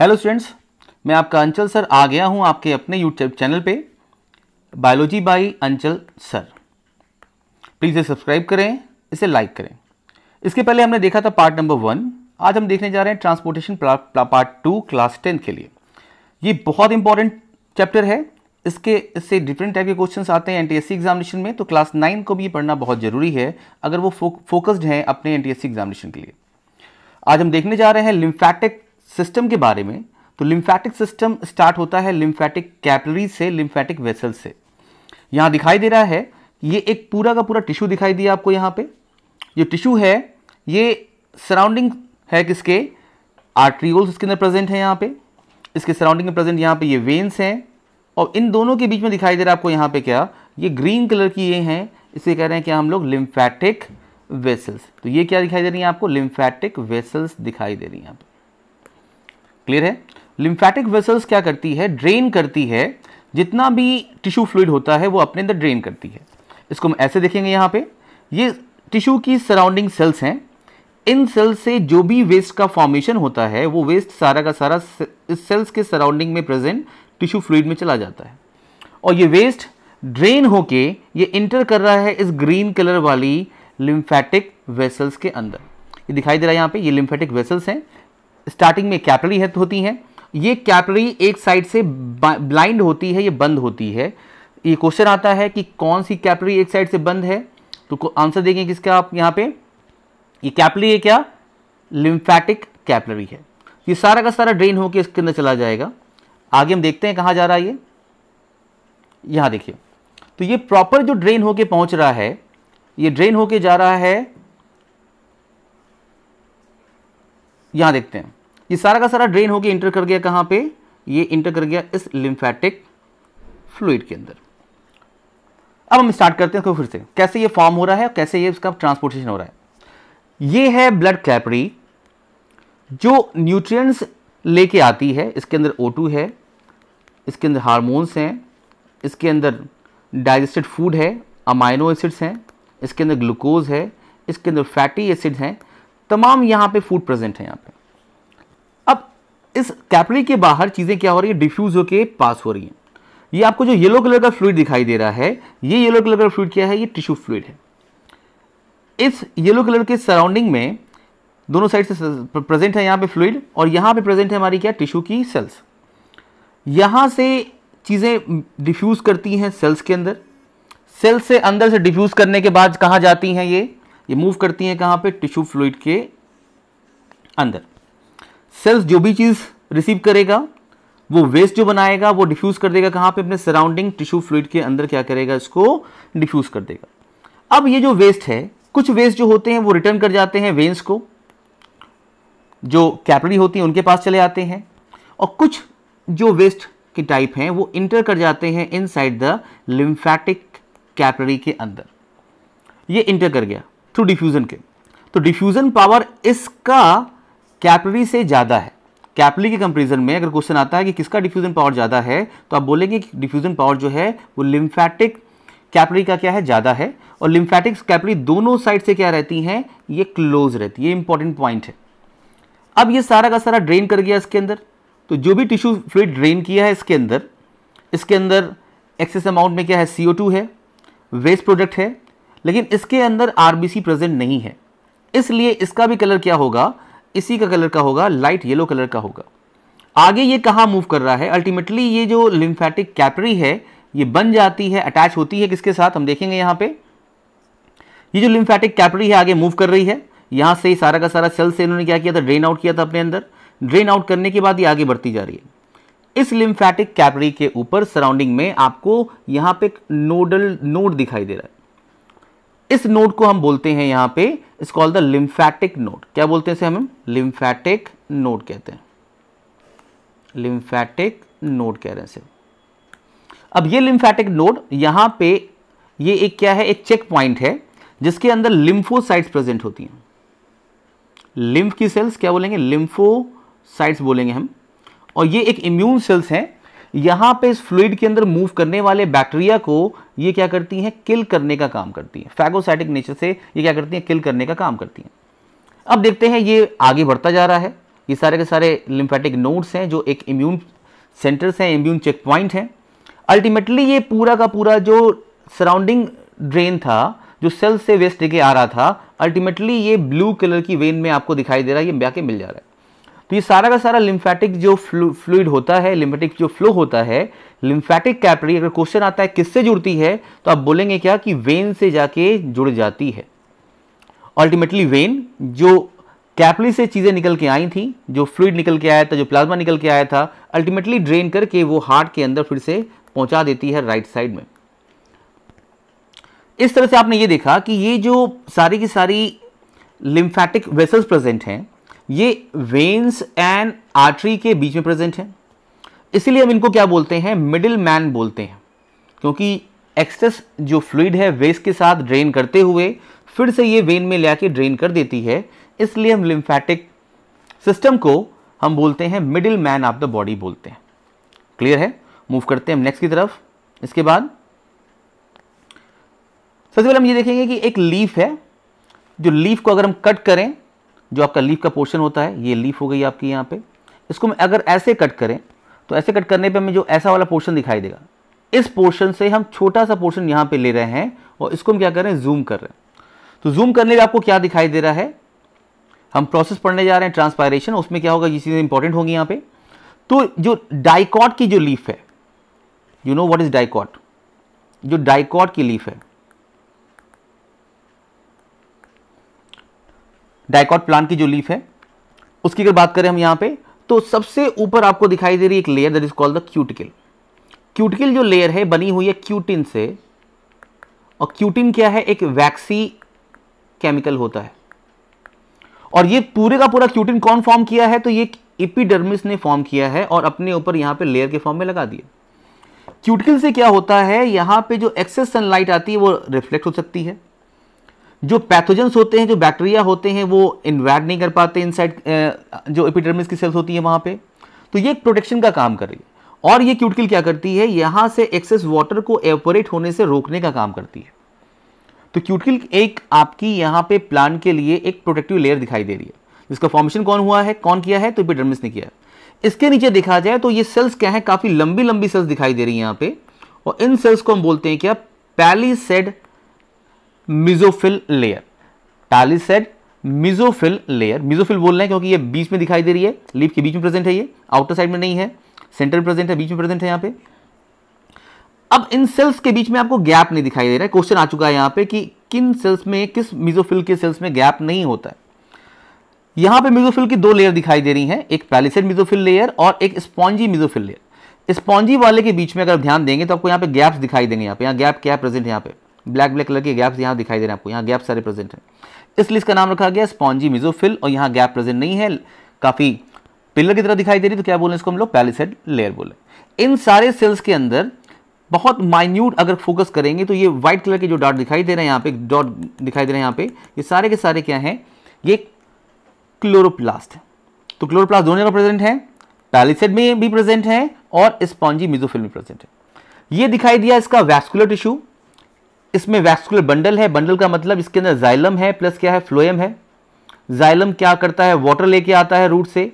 hello students मैं आपका अंचल सर आ गया हूं आपके अपने यूट्यूब चैनल पे biology by Anchal sir please इसे सब्सक्राइब करें इसे लाइक करें इसके पहले हमने देखा था पार्ट नंबर वन आज हम देखने जा रहे हैं transportation part two class ten के लिए ये बहुत इंपॉर्टेंट चैप्टर है इसके इससे डिफरेंट टाइप के क्वेश्चन आते हैं एनटीएससी एग्जामिनेशन में तो क्लास नाइन को भी पढ़ना बहुत ज़रूरी है अगर वो फोकस्ड हैं अपने एनटीएससी एग्जामिनेशन के लिए आज हम देखने जा रहे हैं लिम्फैटिक सिस्टम के बारे में तो लिम्फैटिक सिस्टम स्टार्ट होता है लिम्फैटिक कैपलरी से लिम्फैटिक वेसल से यहाँ दिखाई दे रहा है ये एक पूरा का पूरा टिश्यू दिखाई दिया आपको यहाँ पे जो टिश्यू है ये सराउंडिंग है किसके आर्ट्रियोल्स इसके अंदर प्रेजेंट है यहाँ पे इसके सराउंडिंग में प्रेजेंट यहाँ पे ये वेन्स हैं और इन दोनों के बीच में दिखाई दे रहा है आपको यहाँ पे क्या ये ग्रीन कलर की ये हैं इसे कह रहे हैं क्या हम लोग लिम्फैटिक वेसल्स तो ये क्या दिखाई दे रही हैं आपको लिम्फैटिक वेसल्स दिखाई दे रही हैं यहाँ क्लियर है लिम्फैटिक वेसल्स क्या करती है ड्रेन करती है जितना भी टिश्यू फ्लूड होता है वो अपने अंदर ड्रेन करती है इसको हम ऐसे देखेंगे यहाँ पे ये टिश्यू की सराउंडिंग सेल्स हैं इन सेल्स से जो भी वेस्ट का फॉर्मेशन होता है वो वेस्ट सारा का सारा इस सेल्स के सराउंडिंग में प्रेजेंट टिश्यू फ्लूड में चला जाता है और ये वेस्ट ड्रेन होके ये इंटर कर रहा है इस ग्रीन कलर वाली लिम्फेटिक वेसल्स के अंदर ये दिखाई दे रहा है यहाँ पे ये लिम्फेटिक वेसल्स हैं स्टार्टिंग में कैपलरी हेथ होती है ये कैपलरी एक साइड से ब्लाइंड होती है ये बंद होती है ये क्वेश्चन आता है कि कौन सी कैपलरी एक साइड से बंद है तो आंसर देंगे किसका आप यहाँ पे ये कैपलरी है क्या लिम्फैटिक कैपलरी है ये सारा का सारा ड्रेन होकर इसके अंदर चला जाएगा आगे हम देखते हैं कहाँ जा रहा है ये यहाँ देखिए तो ये प्रॉपर जो ड्रेन होके पहुँच रहा है ये ड्रेन होके जा रहा है यहाँ देखते हैं ये सारा का सारा ड्रेन होकर इंटर कर गया कहाँ पे ये इंटर कर गया इस लिम्फेटिक फ्लूड के अंदर अब हम स्टार्ट करते हैं इसको फिर से कैसे ये फॉर्म हो रहा है और कैसे ये इसका ट्रांसपोर्टेशन हो रहा है ये है ब्लड कैपरी जो न्यूट्रिएंट्स लेके आती है इसके अंदर O2 है इसके अंदर हार्मोन्स हैं इसके अंदर डाइजेस्टेड फूड है अमाइनो एसिड्स हैं इसके अंदर ग्लूकोज है इसके अंदर फैटी एसिड हैं तमाम यहाँ पे फूड प्रेजेंट है यहाँ पे इस कैपरी e के बाहर चीज़ें क्या हो रही है डिफ्यूज़ होकर पास हो रही हैं ये आपको जो येलो कलर का फ्लूड दिखाई दे रहा है ये येलो कलर का फ्लूड क्या है ये टिश्यू फ्लूड है इस येलो कलर के सराउंडिंग में दोनों साइड से प्रेजेंट है यहाँ पे फ्लूड और यहाँ पे प्रेजेंट है हमारी क्या टिश्यू की सेल्स यहाँ से चीज़ें डिफ्यूज़ करती हैं सेल्स के अंदर सेल्स से अंदर से डिफ्यूज़ करने के बाद कहाँ जाती हैं ये ये मूव करती हैं कहाँ पे टिश्यू फ्लूड के अंदर सेल्स जो भी चीज़ रिसीव करेगा वो वेस्ट जो बनाएगा वो डिफ्यूज कर देगा कहाँ पे अपने सराउंडिंग टिश्यू फ्लूड के अंदर क्या करेगा इसको डिफ्यूज कर देगा अब ये जो वेस्ट है कुछ वेस्ट जो होते हैं वो रिटर्न कर जाते हैं वेन्स को जो कैपरी होती है उनके पास चले आते हैं और कुछ जो वेस्ट की टाइप हैं वो इंटर कर जाते हैं साइड द लिम्फेटिक कैपरी के अंदर ये इंटर कर गया थ्रू डिफ्यूज़न के तो डिफ्यूज़न पावर इसका कैपलरी से ज़्यादा है कैपलरी के कंपेरिजन में अगर क्वेश्चन आता है कि किसका डिफ्यूजन पावर ज़्यादा है तो आप बोलेंगे कि डिफ्यूजन पावर जो है वो लिम्फैटिक कैपलरी का क्या है ज़्यादा है और लिम्फैटिक कैपलरी दोनों साइड से क्या रहती हैं ये क्लोज रहती है ये इंपॉर्टेंट पॉइंट है अब ये सारा का सारा ड्रेन कर गया इसके अंदर तो जो भी टिश्यू फ्लूड ड्रेन किया है इसके अंदर इसके अंदर एक्सेस अमाउंट में क्या है टू है वेस्ट प्रोडक्ट है लेकिन इसके अंदर आरबीसी प्रेजेंट नहीं है इसलिए इसका भी कलर क्या होगा इसी का कलर का होगा लाइट येलो कलर का होगा आगे ये कहाँ मूव कर रहा है अल्टीमेटली ये जो लिम्फेटिक कैपरी है ये बन जाती है अटैच होती है किसके साथ हम देखेंगे यहाँ पे ये जो लिम्फेटिक कैपरी है आगे मूव कर रही है यहाँ से ही सारा का सारा सेल से इन्होंने क्या किया था ड्रेन आउट किया था अपने अंदर ड्रेन आउट करने के बाद ये आगे बढ़ती जा रही है इस लिम्फेटिक कैपरी के ऊपर सराउंडिंग में आपको यहाँ पे नोडल नोड दिखाई दे रहा है इस नोड को हम बोलते हैं यहां पे इस कॉल द लिम्फैटिक नोड क्या बोलते हैं इसे हम लिम्फैटिक नोड कहते हैं लिम्फैटिक नोड कह रहे हैं इसे अब ये लिम्फैटिक नोड यहां पे ये एक क्या है एक चेक पॉइंट है जिसके अंदर लिम्फोसाइट्स प्रेजेंट होती हैं लिम्फ की सेल्स क्या बोलेंगे लिम्फोसाइट्स बोलेंगे हम और ये एक इम्यून सेल्स हैं यहाँ पे इस फ्लूड के अंदर मूव करने वाले बैक्टीरिया को ये क्या करती हैं किल करने का काम करती हैं फैगोसाइटिक नेचर से ये क्या करती हैं किल करने का काम करती हैं अब देखते हैं ये आगे बढ़ता जा रहा है ये सारे के सारे लिम्फेटिक नोड्स हैं जो एक इम्यून सेंटर्स हैं इम्यून चेक पॉइंट हैं अल्टीमेटली ये पूरा का पूरा जो सराउंडिंग ड्रेन था जो सेल से वेस्ट लेके आ रहा था अल्टीमेटली ये ब्लू कलर की वेन में आपको दिखाई दे रहा है ये ब्याके मिल जा रहा है तो ये सारा का सारा लिम्फेटिक जो फ्लूड होता है लिम्फेटिक जो फ्लो होता है लिम्फेटिक कैपरी अगर क्वेश्चन आता है किससे जुड़ती है तो आप बोलेंगे क्या कि वेन से जाके जुड़ जाती है अल्टीमेटली वेन जो कैपली से चीज़ें निकल के आई थी जो फ्लूड निकल के आया था जो प्लाज्मा निकल के आया था अल्टीमेटली ड्रेन करके वो हार्ट के अंदर फिर से पहुंचा देती है राइट साइड में इस तरह से आपने ये देखा कि ये जो सारी की सारी लिम्फेटिक वेसल्स प्रेजेंट हैं ये वेन्स एंड आर्टरी के बीच में प्रेजेंट है इसीलिए हम इनको क्या बोलते हैं मिडिल मैन बोलते हैं क्योंकि एक्सेस जो फ्लूड है वेस्ट के साथ ड्रेन करते हुए फिर से ये वेन में ले ड्रेन कर देती है इसलिए हम लिम्फैटिक सिस्टम को हम बोलते हैं middle man of the body बोलते हैं क्लियर है मूव करते हैं हम नेक्स्ट की तरफ इसके बाद सबसे पहले हम ये देखेंगे कि एक लीफ है जो लीफ को अगर हम कट करें जो आपका लीफ का पोर्शन होता है ये लीफ हो गई आपकी यहाँ पे इसको मैं अगर ऐसे कट करें तो ऐसे कट करने पे हमें जो ऐसा वाला पोर्शन दिखाई देगा इस पोर्शन से हम छोटा सा पोर्शन यहाँ पे ले रहे हैं और इसको हम क्या कर रहे हैं जूम कर रहे हैं तो जूम करने पर आपको क्या दिखाई दे रहा है हम प्रोसेस पढ़ने जा रहे हैं ट्रांसपायरेशन उसमें क्या होगा ये चीज़ें इंपॉर्टेंट होंगी यहाँ पे तो जो डाइकॉट की जो लीफ है you know what is dicot जो डाइकॉट की लीफ है डायकॉट प्लांट की जो लीफ है उसकी अगर बात करें हम यहाँ पे तो सबसे ऊपर आपको दिखाई दे रही है एक layer that is called the cuticle cuticle जो लेयर है बनी हुई है क्यूटिन से और क्यूटिन क्या है एक वैक्सी केमिकल होता है और ये पूरे का पूरा क्यूटिन कौन फॉर्म किया है तो ये इपीडर्मिस ने फॉर्म किया है और अपने ऊपर यहाँ पे लेयर के फॉर्म में लगा दिया क्यूटिकल से क्या होता है यहाँ पे जो एक्सेस सनलाइट आती है वो रिफ्लेक्ट हो सकती है जो पैथोजेंस होते हैं जो बैक्टीरिया होते हैं वो इन्वैड नहीं कर पाते इनसाइड जो एपिडर्मिस की सेल्स होती है वहां पे तो ये प्रोटेक्शन का काम कर रही है और ये क्यूटकिल क्या करती है यहां से एक्सेस वाटर को एवोपरेट होने से रोकने का काम करती है तो क्यूटकिल एक आपकी यहाँ पे प्लान के लिए एक प्रोटेक्टिव लेयर दिखाई दे रही है जिसका फॉर्मेशन कौन हुआ है कौन किया है तो एपिडर्मिस ने किया इसके नीचे देखा जाए तो ये सेल्स क्या है काफ़ी लंबी लंबी सेल्स दिखाई दे रही है यहाँ पे और इन सेल्स को हम बोलते हैं क्या palisade mesophyll layer palisade mesophyll layer mesophyll बोल रहे हैं क्योंकि ये बीच में दिखाई दे रही है लीफ के बीच में प्रेजेंट है ये आउटर साइड में नहीं है सेंटर में प्रेजेंट है बीच में प्रेजेंट है यहाँ पे अब इन सेल्स के बीच में आपको गैप नहीं दिखाई दे रहा है क्वेश्चन आ चुका है यहाँ पे कि किन सेल्स में किस मिजोफिल के सेल्स में गैप नहीं होता है यहाँ पे मिजोफिल की दो लेयर दिखाई दे रही हैं एक पैलिसेड मिजोफिल लेयर और एक स्पॉन्जी मिजोफिल लेयर स्पॉन्जी वाले के बीच में अगर ध्यान देंगे तो आपको यहाँ पे गैप्स दिखाई देंगे यहाँ पे यहाँ गैप क्या प्रेजेंट है यहाँ पे ब्लैक ब्लैक कलर के गैप्स यहाँ दिखाई दे रहे हैं आपको यहाँ गैप सारे प्रेजेंट हैं इसलिए इसका नाम रखा गया स्पॉन्जी मिजोफिल और यहाँ गैप प्रेजेंट नहीं है काफ़ी पिलर की तरह दिखाई दे रही तो क्या बोले इसको हम लोग पैलिसेड लेयर बोले इन सारे सेल्स के अंदर बहुत माइन्यूट अगर फोकस करेंगे तो ये व्हाइट कलर के जो डॉट दिखाई दे रहे हैं यहाँ पे डॉट दिखाई दे रहे हैं यहाँ पे ये सारे के सारे क्या हैं ये क्लोरोप्लास्ट है तो क्लोरोप्लास्ट दोनों जगह प्रेजेंट है पैलिसेड में भी प्रेजेंट है और स्पॉन्जी मिजोफिल में प्रेजेंट है ये दिखाई दिया इसका वैस्कुलर टिश्यू इसमें वैस्कुलर बंडल है बंडल का मतलब इसके अंदर जाइलम है प्लस क्या है फ्लोएम है जाइलम क्या करता है वाटर लेके आता है रूट से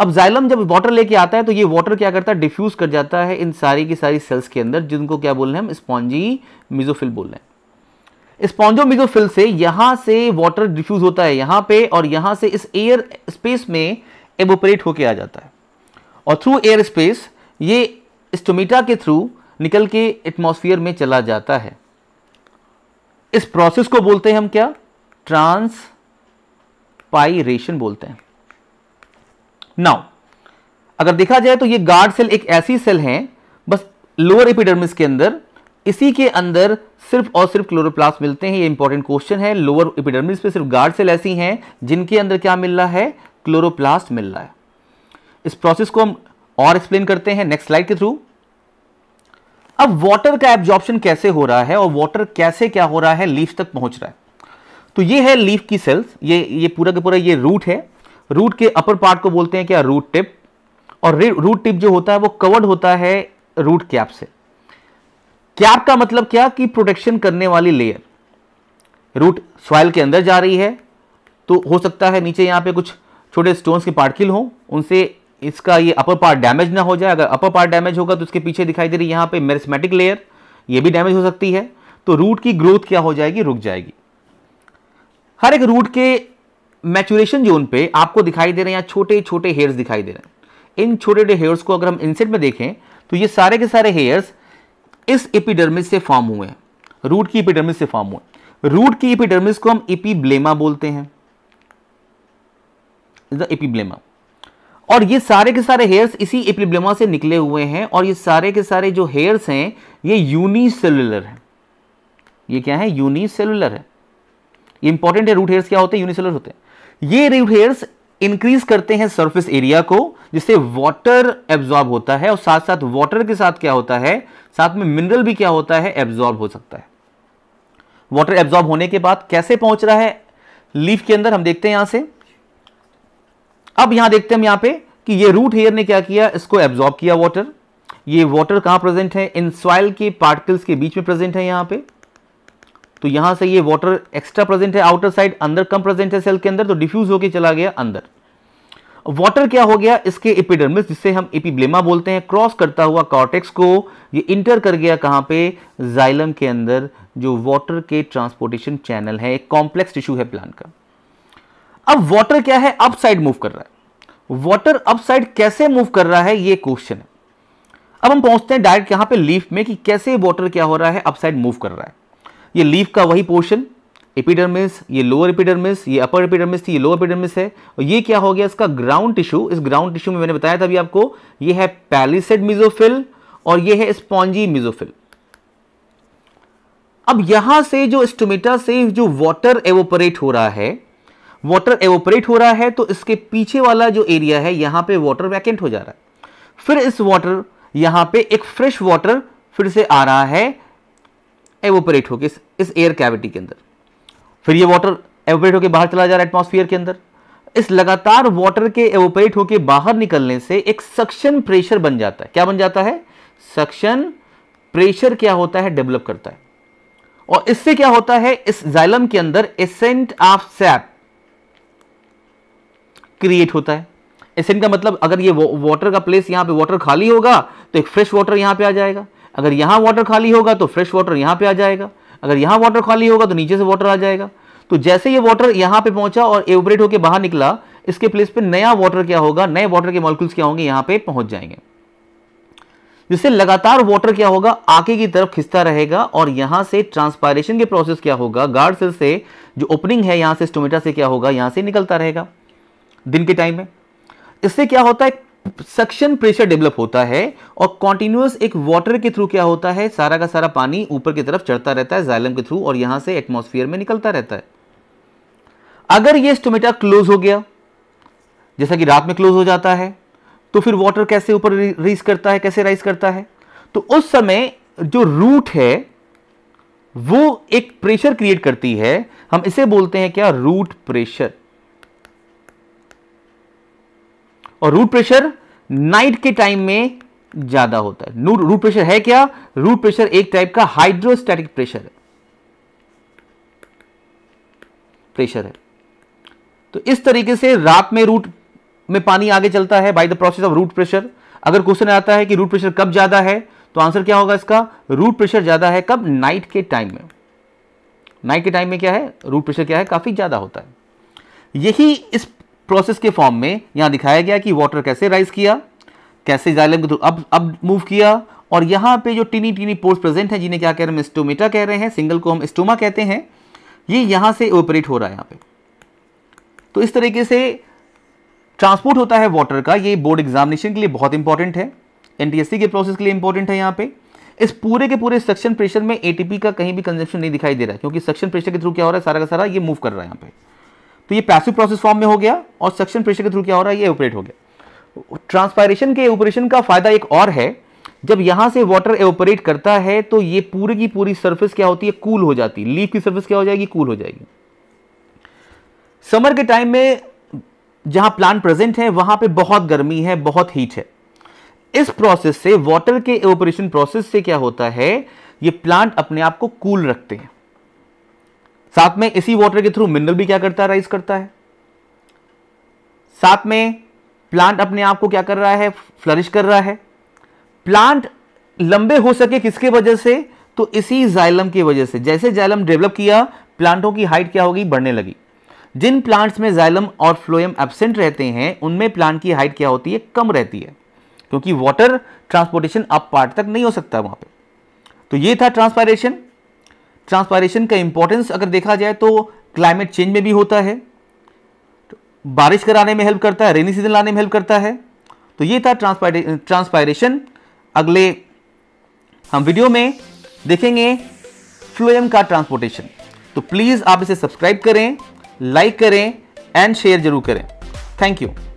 अब जाइलम जब वाटर लेके आता है तो ये वाटर क्या करता है डिफ्यूज कर जाता है इन सारी की सारी सेल्स के अंदर जिनको क्या बोल रहे हैं हम स्पॉन्जी मिजोफिल बोल रहे हैं स्पॉन्जो मिजोफिल से यहाँ से वाटर डिफ्यूज होता है यहाँ पे और यहाँ से इस एयर स्पेस में एबोपरेट होके आ जाता है और थ्रू एयर स्पेस ये स्टोमीटा के थ्रू निकल के एटमोसफियर में चला जाता है इस प्रोसेस को बोलते हैं हम क्या ट्रांसपाइरेशन बोलते हैं नाउ अगर देखा जाए तो ये गार्ड सेल एक ऐसी सेल है बस लोअर एपिडर्मिस के अंदर इसी के अंदर सिर्फ और सिर्फ क्लोरोप्लास्ट मिलते हैं ये इंपॉर्टेंट क्वेश्चन है लोअर एपिडर्मिस पे सिर्फ गार्ड सेल ऐसी हैं जिनके अंदर क्या मिल रहा है क्लोरोप्लास्ट मिल रहा है इस प्रोसेस को हम और एक्सप्लेन करते हैं नेक्स्ट स्लाइड के थ्रू अब वाटर का एब्जॉर्प्शन कैसे हो रहा है और वाटर कैसे क्या हो रहा है लीफ तक पहुंच रहा है तो ये है लीफ की सेल्स ये ये पूरा का पूरा ये रूट है रूट के अपर पार्ट को बोलते हैं क्या रूट टिप और रूट टिप जो होता है वो कवर्ड होता है रूट कैप से कैप का मतलब क्या कि प्रोटेक्शन करने वाली लेयर रूट सॉइल के अंदर जा रही है तो हो सकता है नीचे यहां पे कुछ छोटे स्टोन्स के पार्टिकल हो उनसे इसका ये अपर पार्ट डैमेज ना हो जाए अगर अपर पार्ट डैमेज होगा तो उसके पीछे दिखाई दे रही है यहाँ पे मेरिस्मेटिक लेयर ये भी डैमेज हो सकती है तो रूट की ग्रोथ क्या हो जाएगी रुक जाएगी हर एक रूट के मैचुरेशन जोन पे आपको दिखाई दे रहे हैं छोटे छोटे हेयर्स दिखाई दे रहे हैं इन छोटे छोटे हेयर्स को अगर हम इंसेट में देखें तो ये सारे के सारे हेयर्स इस इपीडर्मिस से फॉर्म हुए हैं रूट की इपीडर्मिस से फॉर्म हुए रूट की इपीडर्मिस को हम इपीब्लेमा बोलते हैं इज ब्लेमा और ये सारे के सारे हेयर्स इसी एपिब्लेमा से निकले हुए हैं और ये सारे के सारे जो हेयर्स हैं ये यूनिसेलुलर हैं ये क्या है यूनिसेलुलर है इंपॉर्टेंट है रूट हेयर्स क्या होते हैं यूनिसेलुलर होते हैं ये रूट हेयर्स इंक्रीज करते हैं सरफेस एरिया को जिससे वाटर एब्जॉर्ब होता है और साथ साथ वाटर के साथ क्या होता है साथ में मिनरल भी क्या होता है एब्जॉर्ब हो सकता है वाटर एब्जॉर्ब होने के बाद कैसे पहुंच रहा है लीफ के अंदर हम देखते हैं यहां से अब यहां देखते हैं हम यहां पे कि ये रूट हेयर ने क्या किया इसको एब्जॉर्ब किया वाटर ये वाटर कहां प्रेजेंट है इन सॉइल के पार्टिकल्स के बीच में प्रेजेंट है यहां पे तो यहां से ये वाटर एक्स्ट्रा प्रेजेंट है आउटर साइड अंदर कम प्रेजेंट है सेल के अंदर तो डिफ्यूज होकर चला गया अंदर वाटर क्या हो गया इसके एपिडर्मिस जिसे हम एपिब्लेमा बोलते हैं क्रॉस करता हुआ कॉर्टेक्स को ये इंटर कर गया कहां पे जाइलम के अंदर जो वाटर के ट्रांसपोर्टेशन चैनल है एक कॉम्प्लेक्स टिश्यू है प्लांट का अब वाटर क्या है अपसाइड मूव कर रहा है वाटर अपसाइड कैसे मूव कर रहा है ये क्वेश्चन है अब हम पहुंचते हैं डायरेक्ट यहां पे लीफ में कि कैसे वाटर क्या हो रहा है अपसाइड मूव कर रहा है ये लीफ का वही पोर्शन एपिडर्मिस ये लोअर एपिडर्मिस ये अपर एपिडर्मिस थी ये लोअर एपिडर्मिस है और ये क्या हो गया इसका ग्राउंड टिश्यू इस ग्राउंड टिश्यू में मैंने बताया था अभी आपको ये है पैलिसेड मिजोफिल और ये है स्पॉन्जी मिजोफिल अब यहां से जो स्टोमेटा से जो वाटर एवोपरेट हो रहा है वाटर एवोपरेट हो रहा है तो इसके पीछे वाला जो एरिया है यहाँ पे वाटर वैकेंट हो जा रहा है फिर इस वाटर यहाँ पे एक फ्रेश वाटर फिर से आ रहा है एवोपरेट होके इस, एयर कैविटी के अंदर फिर ये वाटर एवोपरेट होकर बाहर चला जा रहा है एटमोसफियर के अंदर इस लगातार वाटर के एवोपरेट होकर बाहर निकलने से एक सक्शन प्रेशर बन जाता है क्या बन जाता है सक्शन प्रेशर क्या होता है डेवलप करता है और इससे क्या होता है इस जाइलम के अंदर एसेंट ऑफ सैप क्रिएट होता है एसिड का मतलब अगर ये वाटर का प्लेस यहाँ पे वाटर खाली होगा तो एक फ्रेश वाटर यहाँ पे आ जाएगा अगर यहाँ वाटर खाली होगा तो फ्रेश वाटर यहाँ पे आ जाएगा अगर यहाँ वाटर खाली होगा तो नीचे से वाटर आ जाएगा तो जैसे ये वाटर यहाँ पे पहुंचा और एवरेट होकर बाहर निकला इसके प्लेस पर नया वाटर क्या होगा नए वाटर के मॉलिक्यूल्स क्या होंगे यहाँ पे पहुंच जाएंगे जिससे लगातार वाटर क्या होगा आगे की तरफ खिंचता रहेगा और यहां से ट्रांसपायरेशन के प्रोसेस क्या होगा गार्ड सेल से जो ओपनिंग है यहाँ से स्टोमेटा से क्या होगा यहां से निकलता रहेगा दिन के टाइम में इससे क्या होता है सक्शन प्रेशर डेवलप होता है और कॉन्टिन्यूस एक वाटर के थ्रू क्या होता है सारा का सारा पानी ऊपर की तरफ चढ़ता रहता है जाइलम के थ्रू और यहां से एटमोस्फियर में निकलता रहता है अगर ये स्टोमेटा क्लोज हो गया जैसा कि रात में क्लोज हो जाता है तो फिर वाटर कैसे ऊपर रीस करता है कैसे राइज करता है तो उस समय जो रूट है वो एक प्रेशर क्रिएट करती है हम इसे बोलते हैं क्या रूट प्रेशर और रूट प्रेशर नाइट के टाइम में ज्यादा होता है रूट प्रेशर है क्या रूट प्रेशर एक टाइप का हाइड्रोस्टैटिक प्रेशर है प्रेशर है तो इस तरीके से रात में रूट में पानी आगे चलता है by the process of root pressure अगर क्वेश्चन आता है कि रूट प्रेशर कब ज्यादा है तो आंसर क्या होगा इसका रूट प्रेशर ज्यादा है कब नाइट के टाइम में नाइट के टाइम में क्या है रूट प्रेशर क्या है काफी ज्यादा होता है यही इस प्रोसेस के फॉर्म में यहाँ दिखाया गया कि वाटर कैसे राइज किया कैसे जाइलम के थ्रू अब अब मूव किया और यहाँ पे जो टीनी टीनी पोर्स प्रेजेंट हैं जिन्हें क्या कह रहे हैं स्टोमेटा कह रहे हैं सिंगल को हम स्टोमा कहते हैं ये यहाँ से ऑपरेट हो रहा है यहाँ पे तो इस तरीके से ट्रांसपोर्ट होता है वाटर का ये बोर्ड एग्जामिनेशन के लिए बहुत इंपॉर्टेंट है एनटीएससी के प्रोसेस के लिए इंपॉर्टेंट है यहाँ पे इस पूरे के पूरे सक्शन प्रेशर में एटीपी का कहीं भी कंजप्शन नहीं दिखाई दे रहा है क्योंकि सक्शन प्रेशर के थ्रू क्या हो रहा है सारा का सारा ये मूव कर रहा है यहाँ पे तो ये पैसिव प्रोसेस फॉर्म में हो गया और सक्शन प्रेशर के थ्रू क्या हो रहा है ये ऑपरेट हो गया ट्रांसपायरेशन के ऑपरेशन का फायदा एक और है जब यहां से वाटर एवोपरेट करता है तो ये पूरी की पूरी सरफेस क्या होती है कूल हो जाती है लीफ की सरफेस क्या हो जाएगी कूल हो जाएगी समर के टाइम में जहां प्लांट प्रेजेंट है वहां पे बहुत गर्मी है बहुत हीट है इस प्रोसेस से वाटर के एवोपरेशन प्रोसेस से क्या होता है ये प्लांट अपने आप को कूल रखते हैं साथ में इसी वाटर के थ्रू मिनरल भी क्या करता है राइज करता है साथ में प्लांट अपने आप को क्या कर रहा है फ्लरिश कर रहा है प्लांट लंबे हो सके किसके वजह से तो इसी जाइलम की वजह से जैसे जाइलम डेवलप किया प्लांटों की हाइट क्या होगी बढ़ने लगी जिन प्लांट्स में जाइलम और फ्लोएम एबसेंट रहते हैं उनमें प्लांट की हाइट क्या होती है कम रहती है क्योंकि वाटर ट्रांसपोर्टेशन अप पार्ट तक नहीं हो सकता वहां पे तो ये था ट्रांसपायरेशन ट्रांसपारेशन का इंपॉर्टेंस अगर देखा जाए तो क्लाइमेट चेंज में भी होता है बारिश कराने में हेल्प करता है रेनी सीजन लाने में हेल्प करता है तो ये था ट्रांसपायरेशन अगले हम वीडियो में देखेंगे फ्लोएम का ट्रांसपोर्टेशन तो प्लीज़ आप इसे सब्सक्राइब करें लाइक करें एंड शेयर जरूर करें थैंक यू